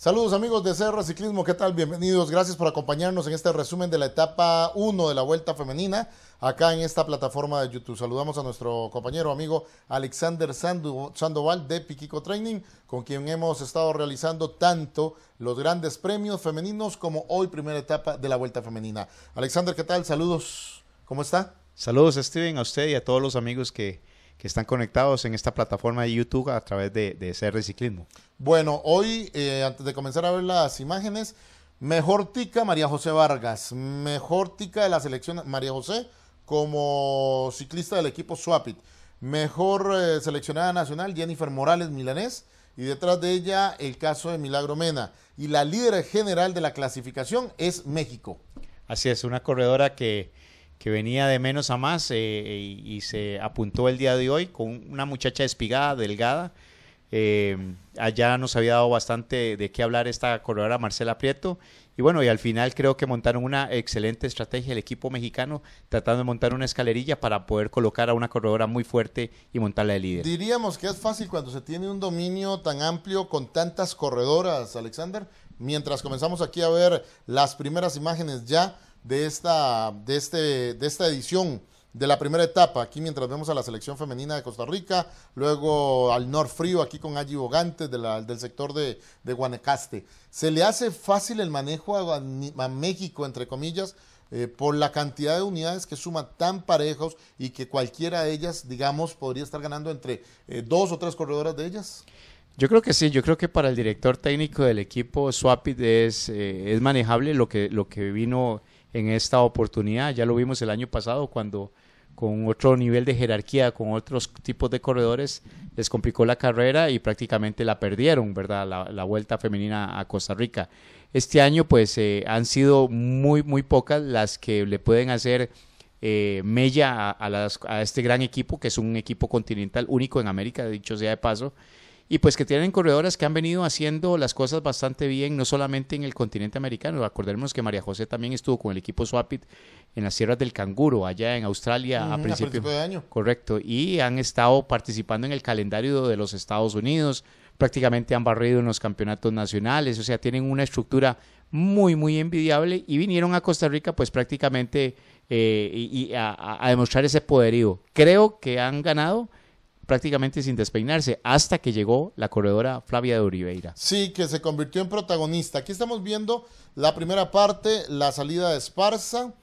Saludos amigos de Cerro Ciclismo, ¿qué tal? Bienvenidos, gracias por acompañarnos en este resumen de la etapa 1 de la Vuelta Femenina acá en esta plataforma de YouTube. Saludamos a nuestro compañero amigo Alexander Sandoval de Piquico Training, con quien hemos estado realizando tanto los grandes premios femeninos como hoy primera etapa de la Vuelta Femenina. Alexander, ¿qué tal? Saludos, ¿cómo está? Saludos Steven, a usted y a todos los amigos que que están conectados en esta plataforma de YouTube a través de, de CR Ciclismo. Bueno, hoy, eh, antes de comenzar a ver las imágenes, mejor tica María José Vargas, mejor tica de la selección María José como ciclista del equipo Swapit, mejor eh, seleccionada nacional Jennifer Morales Milanés y detrás de ella el caso de Milagro Mena. Y la líder general de la clasificación es México. Así es, una corredora que que venía de menos a más eh, y, se apuntó el día de hoy con una muchacha espigada, delgada. Eh, allá nos había dado bastante de qué hablar esta corredora Marcela Prieto. Y bueno, y al final creo que montaron una excelente estrategia el equipo mexicano, tratando de montar una escalerilla para poder colocar a una corredora muy fuerte y montarla de líder. Diríamos que es fácil cuando se tiene un dominio tan amplio con tantas corredoras, Alexander. Mientras comenzamos aquí a ver las primeras imágenes ya de esta, de, este, de esta edición de la primera etapa. Aquí mientras vemos a la selección femenina de Costa Rica, luego al Norfrío, aquí con Allí Bogante del sector de, Guanacaste. ¿Se le hace fácil el manejo a, México, entre comillas, eh, por la cantidad de unidades que suman tan parejos y que cualquiera de ellas, digamos, podría estar ganando entre eh, dos o tres corredoras de ellas? Yo creo que sí, yo creo que para el director técnico del equipo Swapit es, eh, es manejable lo que, lo que vino en esta oportunidad. Ya lo vimos el año pasado cuando con otro nivel de jerarquía, con otros tipos de corredores, les complicó la carrera y prácticamente la perdieron, ¿verdad? La, vuelta femenina a Costa Rica. Este año, pues, eh, han sido muy, muy pocas las que le pueden hacer eh, mella a, a, este gran equipo, que es un equipo continental único en América, dicho sea de paso, y pues que tienen corredoras que han venido haciendo las cosas bastante bien, no solamente en el continente americano. Acordémonos que María José también estuvo con el equipo Swapit en las sierras del canguro, allá en Australia mm, a, principio, de año. Correcto, y han estado participando en el calendario de los Estados Unidos, prácticamente han barrido en los campeonatos nacionales, o sea, tienen una estructura muy, muy envidiable y vinieron a Costa Rica pues prácticamente eh, y, a demostrar ese poderío. Creo que han ganado prácticamente sin despeinarse, hasta que llegó la corredora Flavia de Oliveira. Sí, que se convirtió en protagonista. Aquí estamos viendo la primera parte, la salida de Esparza,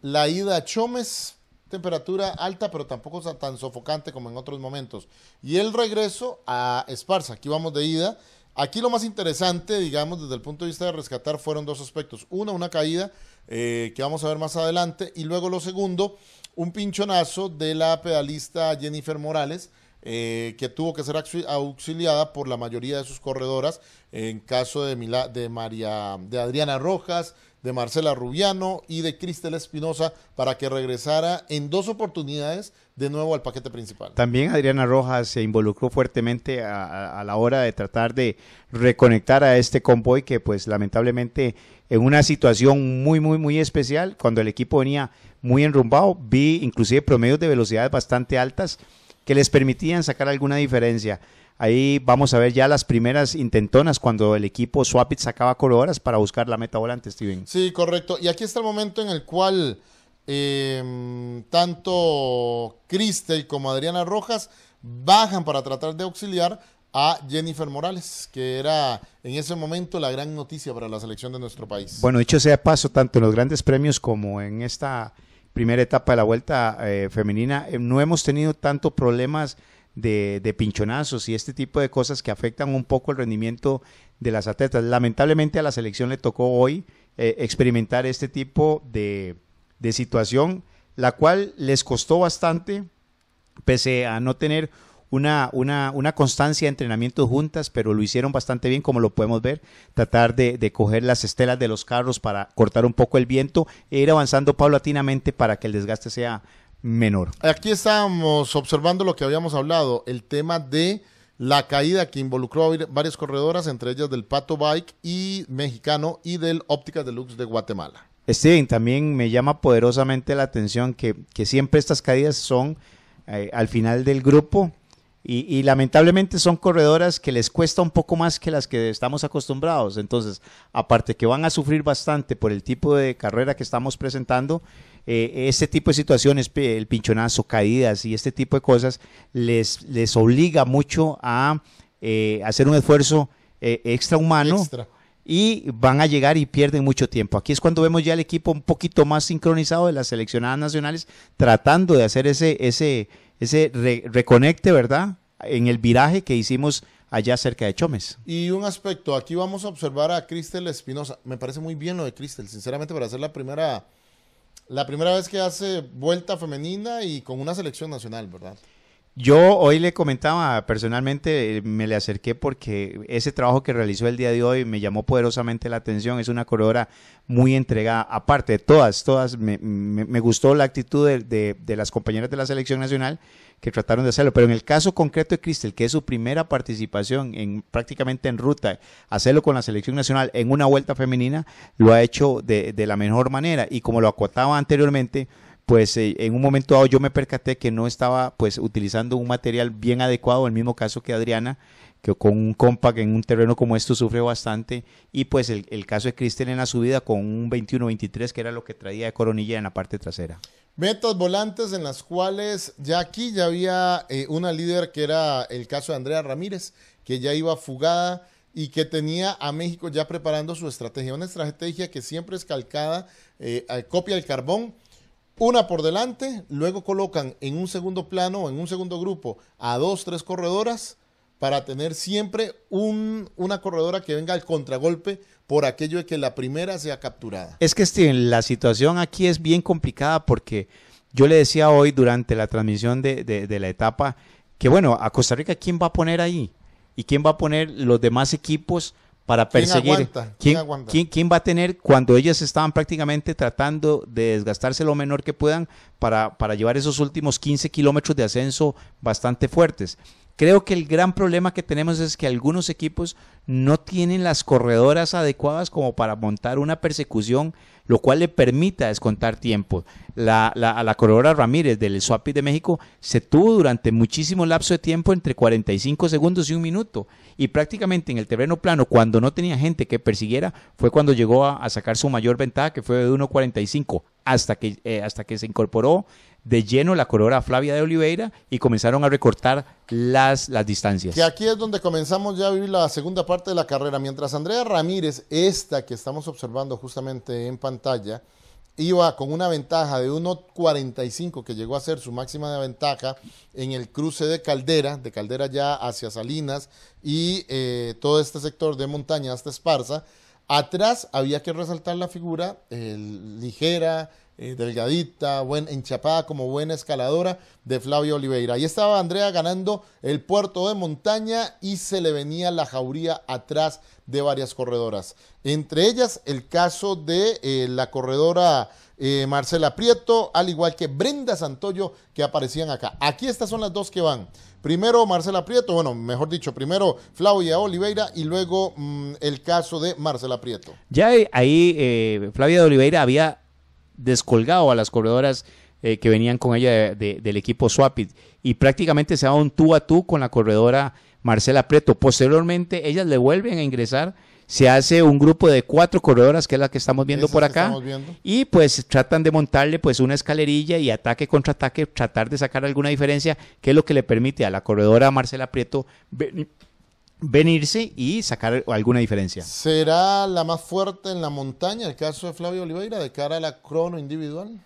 la ida a Chomes, temperatura alta, pero tampoco tan sofocante como en otros momentos. Y el regreso a Esparza, aquí vamos de ida. Aquí lo más interesante, digamos, desde el punto de vista de rescatar, fueron dos aspectos. Uno, una caída eh, que vamos a ver más adelante. Y luego lo segundo, un pinchonazo de la pedalista Jennifer Morales, eh, que tuvo que ser auxiliada por la mayoría de sus corredoras, en caso de, María, de Adriana Rojas, de Marcela Rubiano y de Cristel Espinosa para que regresara en dos oportunidades de nuevo al paquete principal. También Adriana Rojas se involucró fuertemente a, la hora de tratar de reconectar a este convoy que pues lamentablemente en una situación muy muy muy especial cuando el equipo venía muy enrumbado vi inclusive promedios de velocidades bastante altas que les permitían sacar alguna diferencia. Ahí vamos a ver ya las primeras intentonas cuando el equipo Swapit sacaba coloras para buscar la meta volante, Steven. Sí, correcto. Y aquí está el momento en el cual em, tanto Cristel como Adriana Rojas bajan para tratar de auxiliar a Jennifer Morales, que era en ese momento la gran noticia para la selección de nuestro país. Bueno, dicho sea paso, tanto en los grandes premios como en esta primera etapa de la vuelta eh, femenina, eh, no hemos tenido tantos problemas de, pinchonazos y este tipo de cosas que afectan un poco el rendimiento de las atletas. Lamentablemente a la selección le tocó hoy eh, experimentar este tipo de situación, la cual les costó bastante, pese a no tener una, una, una constancia de entrenamiento juntas, pero lo hicieron bastante bien, como lo podemos ver, tratar de, coger las estelas de los carros para cortar un poco el viento e ir avanzando paulatinamente para que el desgaste sea menor. Aquí estábamos observando lo que habíamos hablado, el tema de la caída que involucró a varias corredoras, entre ellas del Pato Bike y Mexicano y del Óptica Deluxe de Guatemala. Steven, también me llama poderosamente la atención que, que siempre estas caídas son eh, al final del grupo y, lamentablemente son corredoras que les cuesta un poco más que las que estamos acostumbrados. Entonces, aparte que van a sufrir bastante por el tipo de carrera que estamos presentando, eh, este tipo de situaciones, el pinchonazo, caídas y este tipo de cosas, les, les obliga mucho a eh, hacer un esfuerzo eh, extrahumano. Y van a llegar y pierden mucho tiempo. Aquí es cuando vemos ya el equipo un poquito más sincronizado de las seleccionadas nacionales, tratando de hacer ese, ese, ese reconecte, ¿verdad? En el viraje que hicimos allá cerca de Chomes. Y un aspecto, aquí vamos a observar a Cristel Espinosa. Me parece muy bien lo de Cristel, sinceramente, para ser la primera, la primera vez que hace vuelta femenina y con una selección nacional, ¿verdad? Yo hoy le comentaba personalmente, eh, me le acerqué porque ese trabajo que realizó el día de hoy me llamó poderosamente la atención. Es una corredora muy entregada, aparte de todas, todas. Me, gustó la actitud de, de, las compañeras de la selección nacional que trataron de hacerlo. Pero en el caso concreto de Cristel, que es su primera participación en prácticamente en ruta, hacerlo con la selección nacional en una vuelta femenina, lo ha hecho de, de la mejor manera. Y como lo acotaba anteriormente, pues eh, en un momento dado yo me percaté que no estaba pues utilizando un material bien adecuado, el mismo caso que Adriana, que con un compact en un terreno como esto sufre bastante, y pues el, caso de Cristian en la subida con un 21-23 que era lo que traía de coronilla en la parte trasera. Metas volantes en las cuales ya aquí ya había eh, una líder que era el caso de Andrea Ramírez, que ya iba fugada y que tenía a México ya preparando su estrategia, una estrategia que siempre es calcada, eh, copia el carbón, una por delante, luego colocan en un segundo plano o en un segundo grupo a dos, tres corredoras para tener siempre una corredora que venga al contragolpe por aquello de que la primera sea capturada. Es que Steven, la situación aquí es bien complicada porque yo le decía hoy durante la transmisión de, de la etapa que bueno, a Costa Rica, ¿quién va a poner ahí? ¿Y quién va a poner los demás equipos? para perseguir. ¿Quién, aguanta? ¿Quién, ¿Quién, quién, quién va a tener cuando ellas estaban prácticamente tratando de desgastarse lo menor que puedan para, para llevar esos últimos 15 kilómetros de ascenso bastante fuertes? Creo que el gran problema que tenemos es que algunos equipos no tienen las corredoras adecuadas como para montar una persecución, lo cual le permita descontar tiempo. La, la, a la corredora Ramírez del Swapi de México se tuvo durante muchísimo lapso de tiempo entre 45 segundos y un minuto. Y prácticamente en el terreno plano, cuando no tenía gente que persiguiera, fue cuando llegó a, sacar su mayor ventaja, que fue de 1.45, hasta que, eh, hasta que se incorporó de lleno la corona Flavia de Oliveira y comenzaron a recortar las, las distancias. Y aquí es donde comenzamos ya a vivir la segunda parte de la carrera. Mientras Andrea Ramírez, esta que estamos observando justamente en pantalla, iba con una ventaja de 1.45 que llegó a ser su máxima de ventaja en el cruce de Caldera, de Caldera ya hacia Salinas y eh, todo este sector de montaña hasta Esparza. Atrás había que resaltar la figura ligera, eh, delgadita, buen, enchapada como buena escaladora de Flavio Oliveira. Y estaba Andrea ganando el puerto de montaña y se le venía la jauría atrás de varias corredoras. Entre ellas el caso de eh, la corredora eh, Marcela Prieto, al igual que Brenda Santoyo, que aparecían acá. Aquí estas son las dos que van. Primero Marcela Prieto, bueno, mejor dicho, primero Flavia Oliveira y luego mm, el caso de Marcela Prieto. Ya ahí Flavia de Oliveira había descolgado a las corredoras eh, que venían con ella del equipo Swapit y prácticamente se da un tú a tú con la corredora Marcela Prieto. Posteriormente ellas le vuelven a ingresar, se hace un grupo de cuatro corredoras que es la que estamos viendo por acá y pues tratan de montarle pues una escalerilla y ataque contra ataque, tratar de sacar alguna diferencia que es lo que le permite a la corredora Marcela Prieto venirse y sacar alguna diferencia. ¿Será la más fuerte en la montaña el caso de Flavio Oliveira de cara a la crono individual?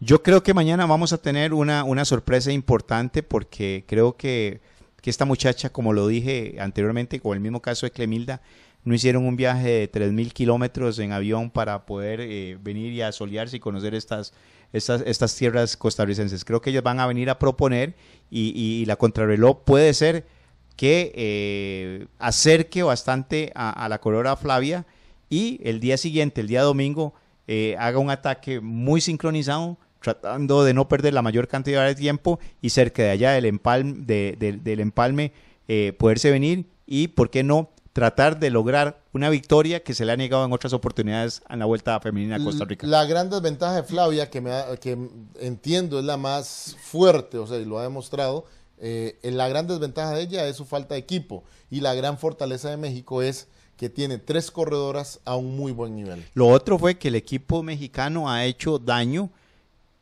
Yo creo que mañana vamos a tener una, una sorpresa importante porque creo que, que, esta muchacha, como lo dije anteriormente, con el mismo caso de Clemilda, no hicieron un viaje de 3.000 kilómetros en avión para poder eh, venir y asolearse y conocer estas, estas, estas, tierras costarricenses. Creo que ellos van a venir a proponer y, y la contrarreloj puede ser que eh, acerque bastante a, la corredora Flavia y el día siguiente, el día domingo, eh, haga un ataque muy sincronizado, tratando de no perder la mayor cantidad de tiempo y cerca de allá del empalme, eh, poderse venir y, ¿por qué no?, tratar de lograr una victoria que se le ha negado en otras oportunidades en la vuelta femenina a Costa Rica. La gran desventaja de Flavia, que, que entiendo es la más fuerte, o sea, y lo ha demostrado, eh, la gran desventaja de ella es su falta de equipo y la gran fortaleza de México es que tiene tres corredoras a un muy buen nivel. Lo otro fue que el equipo mexicano ha hecho daño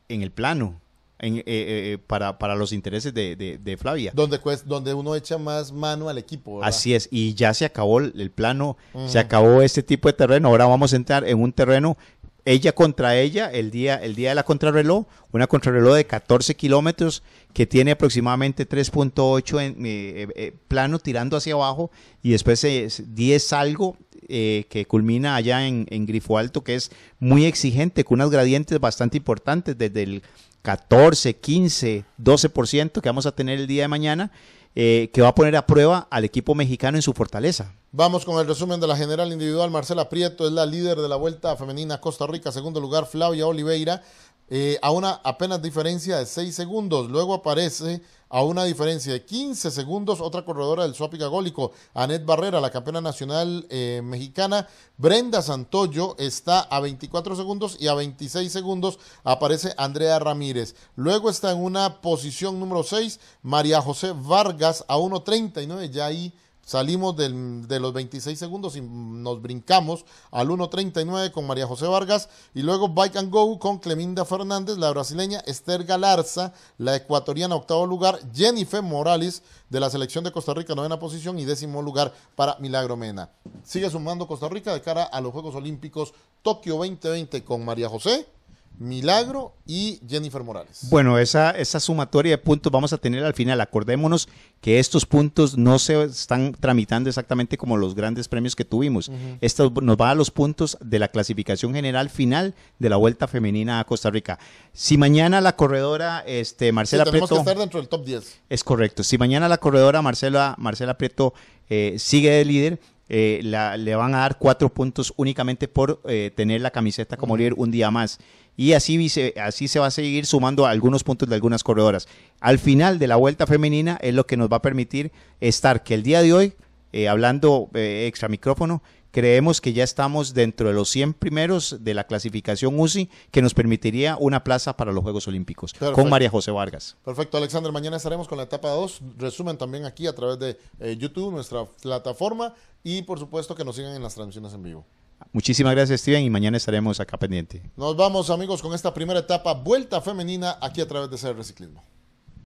en el plano. Eh, eh, para, para, los intereses de, de, Flavia. Donde, pues, donde uno echa más mano al equipo. Así es, y ya se acabó el, plano, se acabó este tipo de terreno, ahora vamos a entrar en un terreno ella contra ella el día, el día de la contrarreloj, una contrarreloj de 14 kilómetros que tiene aproximadamente 3.8 en eh, eh, eh, plano tirando hacia abajo y después es 10 algo que culmina allá en, en, Grifo Alto que es muy exigente con unas gradientes bastante importantes desde el 14, 15, 12% que vamos a tener el día de mañana eh, que va a poner a prueba al equipo mexicano en su fortaleza. Vamos con el resumen de la general individual. Marcela Prieto es la líder de la Vuelta Femenina Costa Rica. Segundo lugar, Flavia Oliveira. Eh, a una apenas diferencia de 6 segundos. Luego aparece a una diferencia de 15 segundos otra corredora del Suápica Gólico, Anet Barrera, la campeona nacional eh, mexicana. Brenda Santoyo está a 24 segundos y a 26 segundos aparece Andrea Ramírez. Luego está en una posición número 6 María José Vargas a 1.39, ya ahí Salimos de los 26 segundos y nos brincamos al 1.39 con María José Vargas y luego Bike and Go con Cleminda Fernández, la brasileña Esther Galarza, la ecuatoriana octavo lugar, Jennifer Morales de la selección de Costa Rica novena posición y décimo lugar para Milagro Mena. Sigue sumando Costa Rica de cara a los Juegos Olímpicos Tokio 2020 con María José. Milagro y Jennifer Morales. Bueno, esa, sumatoria de puntos vamos a tener al final. Acordémonos que estos puntos no se están tramitando exactamente como los grandes premios que tuvimos. Esto nos va a los puntos de la clasificación general final de la Vuelta Femenina a Costa Rica. Si mañana la corredora este, Marcela sí, tenemos estar dentro del top 10. Es correcto. Si mañana la corredora Marcela, Marcela Prieto eh, sigue de líder, eh, le van a dar cuatro puntos únicamente por eh, tener la camiseta como líder un día más. Y así, se, así se va a seguir sumando algunos puntos de algunas corredoras. Al final de la vuelta femenina es lo que nos va a permitir estar que el día de hoy, eh, hablando extra micrófono, creemos que ya estamos dentro de los 100 primeros de la clasificación UCI que nos permitiría una plaza para los Juegos Olímpicos con María José Vargas. Perfecto, Alexander. Mañana estaremos con la etapa 2. Resumen también aquí a través de eh, YouTube, nuestra plataforma y por supuesto que nos sigan en las transmisiones en vivo. Muchísimas gracias, Steven, y mañana estaremos acá pendiente. Nos vamos, amigos, con esta primera etapa, vuelta femenina, aquí a través de CR Reciclismo.